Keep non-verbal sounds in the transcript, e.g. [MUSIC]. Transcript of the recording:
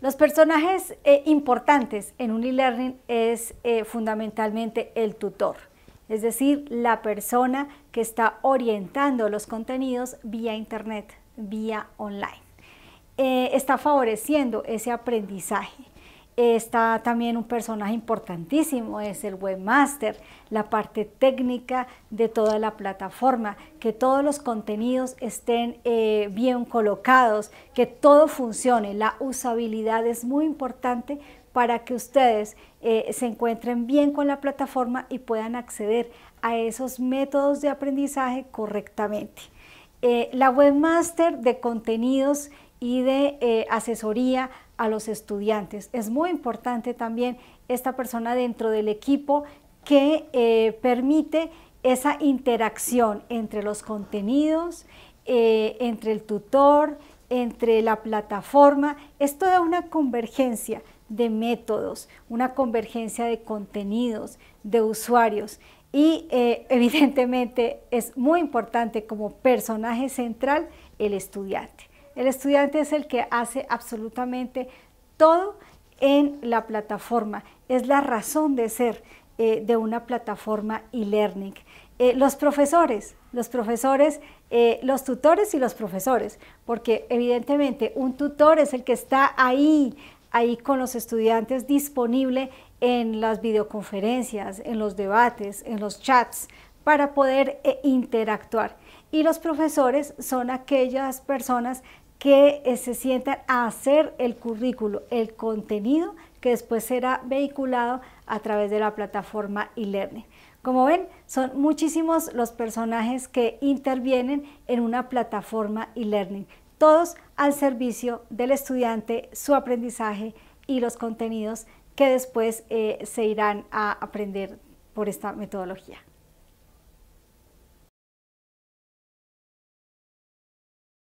Los personajes eh, importantes en un e-learning es eh, fundamentalmente el tutor, es decir, la persona que está orientando los contenidos vía internet, vía online. Eh, está favoreciendo ese aprendizaje. Está también un personaje importantísimo, es el webmaster, la parte técnica de toda la plataforma, que todos los contenidos estén eh, bien colocados, que todo funcione. La usabilidad es muy importante para que ustedes eh, se encuentren bien con la plataforma y puedan acceder a esos métodos de aprendizaje correctamente. Eh, la webmaster de contenidos y de asesoría a los estudiantes. Es muy importante también esta persona dentro del equipo que eh, permite esa interacción entre los contenidos, eh, entre el tutor, entre la plataforma. Es toda una convergencia de métodos, una convergencia de contenidos, de usuarios. Y eh, [LAUGHS] evidentemente es muy importante como personaje central el estudiante. El estudiante es el que hace absolutamente todo en la plataforma. Es la razón de ser eh, de una plataforma e-learning. Eh, los profesores, los profesores, eh, los tutores y los profesores, porque evidentemente un tutor es el que está ahí, ahí con los estudiantes disponible en las videoconferencias, en los debates, en los chats, para poder eh, interactuar. Y los profesores son aquellas personas que eh, se sientan a hacer el currículo, el contenido que después será vehiculado a través de la plataforma e-learning. Como ven, son muchísimos los personajes que intervienen en una plataforma e-learning, todos al servicio del estudiante, su aprendizaje y los contenidos que después eh, se irán a aprender por esta metodología.